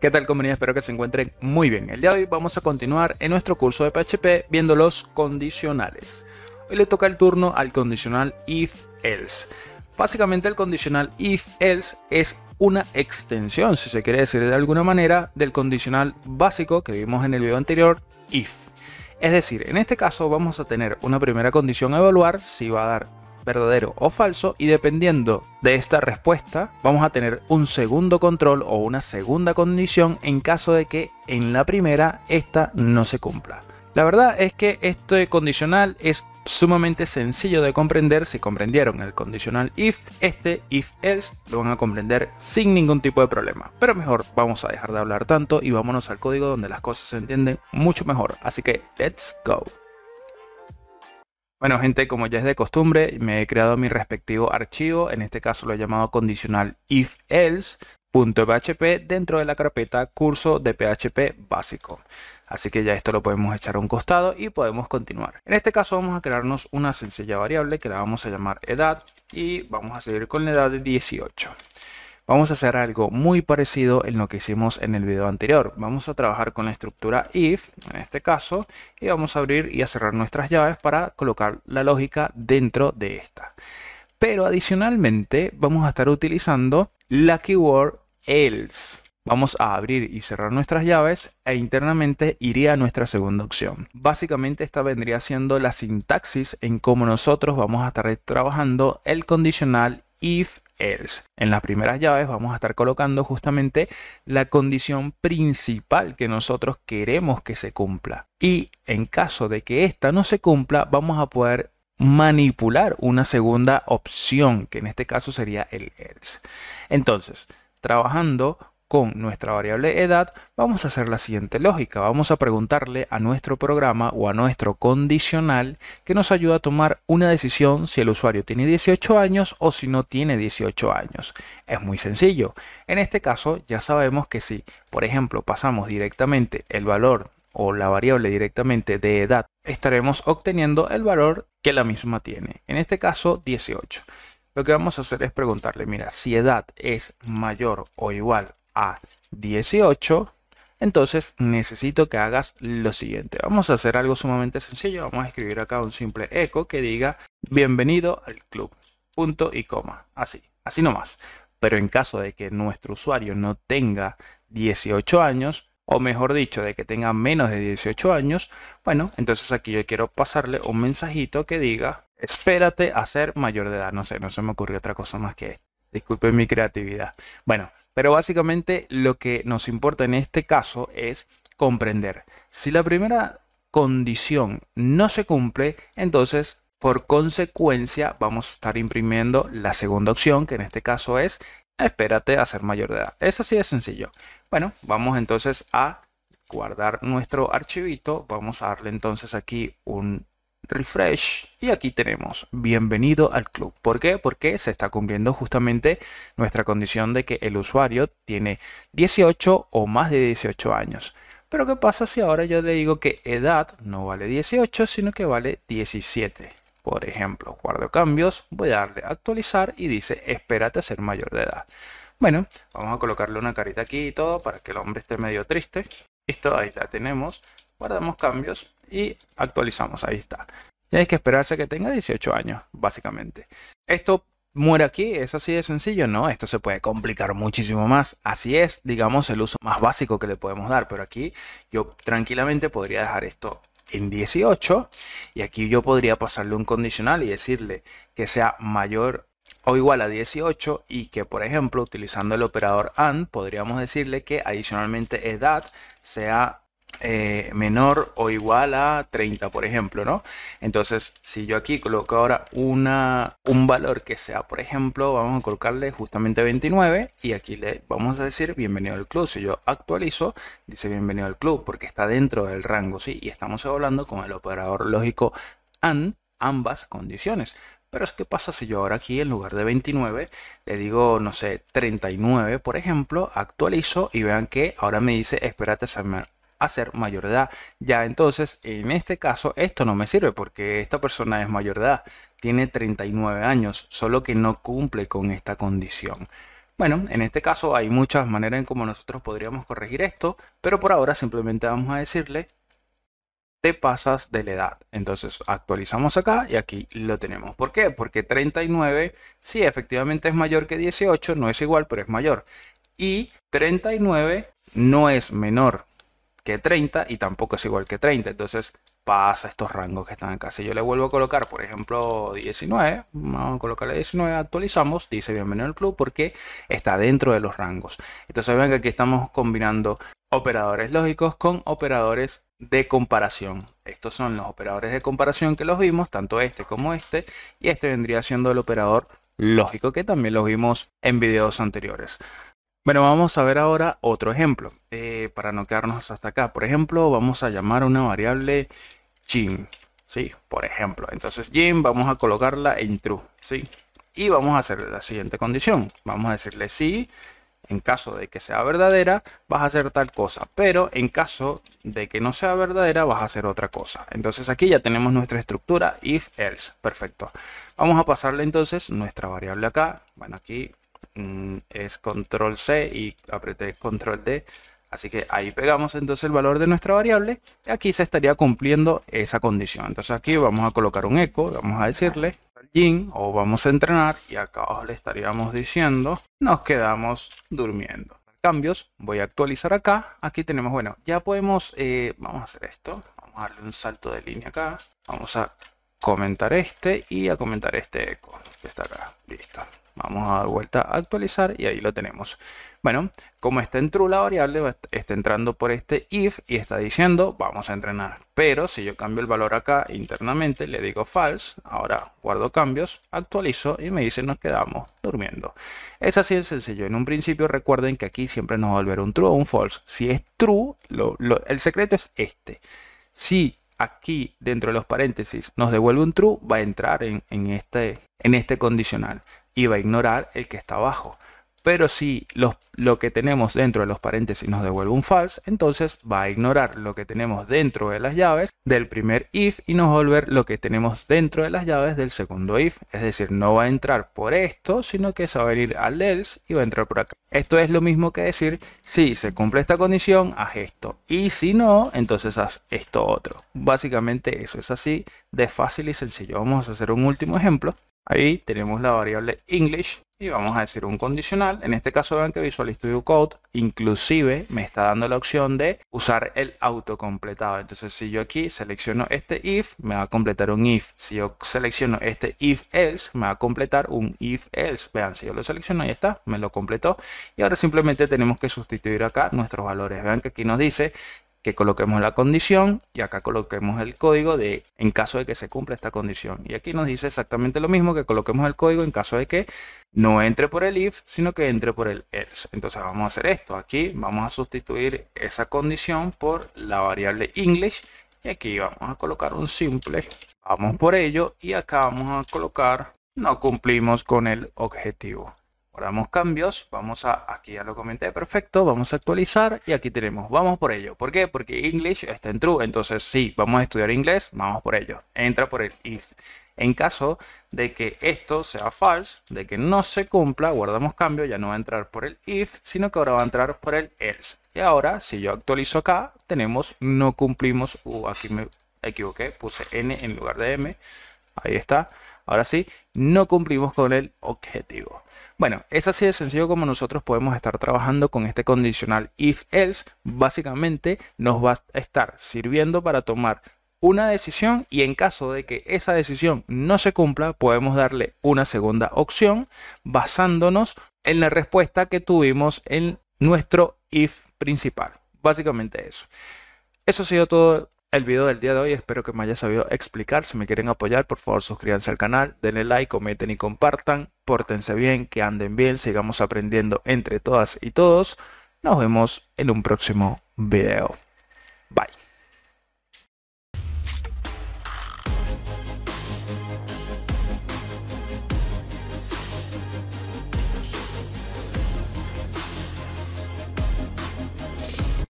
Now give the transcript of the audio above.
¿Qué tal comunidad? Espero que se encuentren muy bien. El día de hoy vamos a continuar en nuestro curso de PHP viendo los condicionales. Hoy le toca el turno al condicional if else. Básicamente el condicional if else es una extensión, si se quiere decir de alguna manera, del condicional básico que vimos en el video anterior, if. Es decir, en este caso vamos a tener una primera condición a evaluar si va a dar verdadero o falso y dependiendo de esta respuesta vamos a tener un segundo control o una segunda condición en caso de que en la primera esta no se cumpla. La verdad es que este condicional es sumamente sencillo de comprender. Si comprendieron el condicional if, este if else lo van a comprender sin ningún tipo de problema. Pero mejor vamos a dejar de hablar tanto y vámonos al código donde las cosas se entienden mucho mejor. Así que let's go. Bueno, gente, como ya es de costumbre, me he creado mi respectivo archivo, en este caso lo he llamado condicional if else, dentro de la carpeta curso de PHP básico. Así que ya esto lo podemos echar a un costado y podemos continuar. En este caso vamos a crearnos una sencilla variable que la vamos a llamar edad y vamos a seguir con la edad de 18 vamos a hacer algo muy parecido en lo que hicimos en el video anterior. Vamos a trabajar con la estructura if, en este caso, y vamos a abrir y a cerrar nuestras llaves para colocar la lógica dentro de esta. Pero adicionalmente vamos a estar utilizando la keyword else. Vamos a abrir y cerrar nuestras llaves e internamente iría a nuestra segunda opción. Básicamente esta vendría siendo la sintaxis en cómo nosotros vamos a estar trabajando el condicional if else. En las primeras llaves vamos a estar colocando justamente la condición principal que nosotros queremos que se cumpla. Y en caso de que esta no se cumpla, vamos a poder manipular una segunda opción, que en este caso sería el else. Entonces, trabajando con nuestra variable edad, vamos a hacer la siguiente lógica. Vamos a preguntarle a nuestro programa o a nuestro condicional que nos ayuda a tomar una decisión si el usuario tiene 18 años o si no tiene 18 años. Es muy sencillo. En este caso ya sabemos que si, por ejemplo, pasamos directamente el valor o la variable directamente de edad, estaremos obteniendo el valor que la misma tiene. En este caso, 18. Lo que vamos a hacer es preguntarle, mira, si edad es mayor o igual a 18, entonces necesito que hagas lo siguiente. Vamos a hacer algo sumamente sencillo. Vamos a escribir acá un simple eco que diga bienvenido al club. Punto y coma. Así, así nomás. Pero en caso de que nuestro usuario no tenga 18 años, o mejor dicho, de que tenga menos de 18 años, bueno, entonces aquí yo quiero pasarle un mensajito que diga, espérate a ser mayor de edad. No sé, no se me ocurrió otra cosa más que esto. Disculpen mi creatividad. Bueno, pero básicamente lo que nos importa en este caso es comprender. Si la primera condición no se cumple, entonces por consecuencia vamos a estar imprimiendo la segunda opción, que en este caso es espérate a ser mayor de edad. Es así de sencillo. Bueno, vamos entonces a guardar nuestro archivito. Vamos a darle entonces aquí un refresh y aquí tenemos bienvenido al club. ¿Por qué? Porque se está cumpliendo justamente nuestra condición de que el usuario tiene 18 o más de 18 años. Pero ¿qué pasa si ahora yo le digo que edad no vale 18 sino que vale 17? Por ejemplo, guardo cambios, voy a darle actualizar y dice espérate a ser mayor de edad. Bueno, vamos a colocarle una carita aquí y todo para que el hombre esté medio triste. Listo, ahí la tenemos guardamos cambios y actualizamos, ahí está. hay que esperarse que tenga 18 años, básicamente. Esto muere aquí, es así de sencillo, no, esto se puede complicar muchísimo más. Así es, digamos, el uso más básico que le podemos dar, pero aquí yo tranquilamente podría dejar esto en 18 y aquí yo podría pasarle un condicional y decirle que sea mayor o igual a 18 y que por ejemplo utilizando el operador AND podríamos decirle que adicionalmente edad sea eh, menor o igual a 30, por ejemplo, ¿no? Entonces, si yo aquí coloco ahora una, un valor que sea, por ejemplo, vamos a colocarle justamente 29 y aquí le vamos a decir bienvenido al club. Si yo actualizo, dice bienvenido al club porque está dentro del rango, ¿sí? Y estamos hablando con el operador lógico AND, ambas condiciones. Pero es que pasa si yo ahora aquí en lugar de 29 le digo, no sé, 39, por ejemplo, actualizo y vean que ahora me dice, espérate a ser mayor edad. Ya entonces, en este caso, esto no me sirve porque esta persona es mayor de edad, tiene 39 años, solo que no cumple con esta condición. Bueno, en este caso hay muchas maneras en cómo nosotros podríamos corregir esto, pero por ahora simplemente vamos a decirle te pasas de la edad. Entonces actualizamos acá y aquí lo tenemos. ¿Por qué? Porque 39, sí, efectivamente es mayor que 18, no es igual, pero es mayor. Y 39 no es menor 30 y tampoco es igual que 30. Entonces pasa estos rangos que están acá. Si yo le vuelvo a colocar, por ejemplo, 19, vamos a colocarle 19, actualizamos, dice bienvenido al club porque está dentro de los rangos. Entonces ven que aquí estamos combinando operadores lógicos con operadores de comparación. Estos son los operadores de comparación que los vimos, tanto este como este, y este vendría siendo el operador lógico que también los vimos en videos anteriores. Bueno, vamos a ver ahora otro ejemplo eh, para no quedarnos hasta acá. Por ejemplo, vamos a llamar una variable Jim, ¿sí? Por ejemplo, entonces Jim vamos a colocarla en true, ¿sí? Y vamos a hacer la siguiente condición. Vamos a decirle sí, en caso de que sea verdadera, vas a hacer tal cosa, pero en caso de que no sea verdadera, vas a hacer otra cosa. Entonces aquí ya tenemos nuestra estructura if else, perfecto. Vamos a pasarle entonces nuestra variable acá, bueno aquí Mm, es control C y apreté control D. Así que ahí pegamos entonces el valor de nuestra variable. Y aquí se estaría cumpliendo esa condición. Entonces aquí vamos a colocar un eco, vamos a decirle Jin o vamos a entrenar y acá le estaríamos diciendo nos quedamos durmiendo. Cambios, voy a actualizar acá. Aquí tenemos, bueno, ya podemos, eh, vamos a hacer esto. Vamos a darle un salto de línea acá. Vamos a comentar este y a comentar este eco que está acá. Listo. Vamos a dar vuelta a actualizar y ahí lo tenemos. Bueno, como está en true la variable, está entrando por este if y está diciendo vamos a entrenar. Pero si yo cambio el valor acá internamente, le digo false, ahora guardo cambios, actualizo y me dice nos quedamos durmiendo. Es así de sencillo. En un principio recuerden que aquí siempre nos va a volver un true o un false. Si es true, el secreto es este. Si aquí dentro de los paréntesis nos devuelve un true, va a entrar este, en este condicional y va a ignorar el que está abajo. Pero si lo que tenemos dentro de los paréntesis nos devuelve un false, entonces va a ignorar lo que tenemos dentro de las llaves del primer if y nos va a volver lo que tenemos dentro de las llaves del segundo if. Es decir, no va a entrar por esto, sino que se va a venir al else y va a entrar por acá. Esto es lo mismo que decir, si se cumple esta condición, haz esto. Y si no, entonces haz esto otro. Básicamente eso es así de fácil y sencillo. Vamos a hacer un último ejemplo. Ahí tenemos la variable English y vamos a decir un condicional. En este caso vean que Visual Studio Code inclusive me está dando la opción de usar el autocompletado. Entonces si yo aquí selecciono este if, me va a completar un if. Si yo selecciono este if else, me va a completar un if else. Vean, si yo lo selecciono, ahí está, me lo completó. Y ahora simplemente tenemos que sustituir acá nuestros valores. Vean que aquí nos dice que coloquemos la condición y acá coloquemos el código de en caso de que se cumpla esta condición. Y aquí nos dice exactamente lo mismo que coloquemos el código en caso de que no entre por el if, sino que entre por el else. Entonces vamos a hacer esto. Aquí vamos a sustituir esa condición por la variable English y aquí vamos a colocar un simple. Vamos por ello y acá vamos a colocar no cumplimos con el objetivo. Guardamos cambios, vamos a, aquí ya lo comenté, perfecto, vamos a actualizar y aquí tenemos, vamos por ello. ¿Por qué? Porque English está en true, entonces sí, vamos a estudiar inglés, vamos por ello. Entra por el if. En caso de que esto sea false, de que no se cumpla, guardamos cambio, ya no va a entrar por el if, sino que ahora va a entrar por el else. Y ahora, si yo actualizo acá, tenemos no cumplimos, uh, aquí me equivoqué, puse n en lugar de m, Ahí está. Ahora sí, no cumplimos con el objetivo. Bueno, es así de sencillo como nosotros podemos estar trabajando con este condicional if else. Básicamente nos va a estar sirviendo para tomar una decisión y en caso de que esa decisión no se cumpla, podemos darle una segunda opción basándonos en la respuesta que tuvimos en nuestro if principal. Básicamente eso. Eso ha sido todo el video del día de hoy. Espero que me haya sabido explicar. Si me quieren apoyar, por favor, suscríbanse al canal, denle like, cometen y compartan. Pórtense bien, que anden bien, sigamos aprendiendo entre todas y todos. Nos vemos en un próximo video. Bye.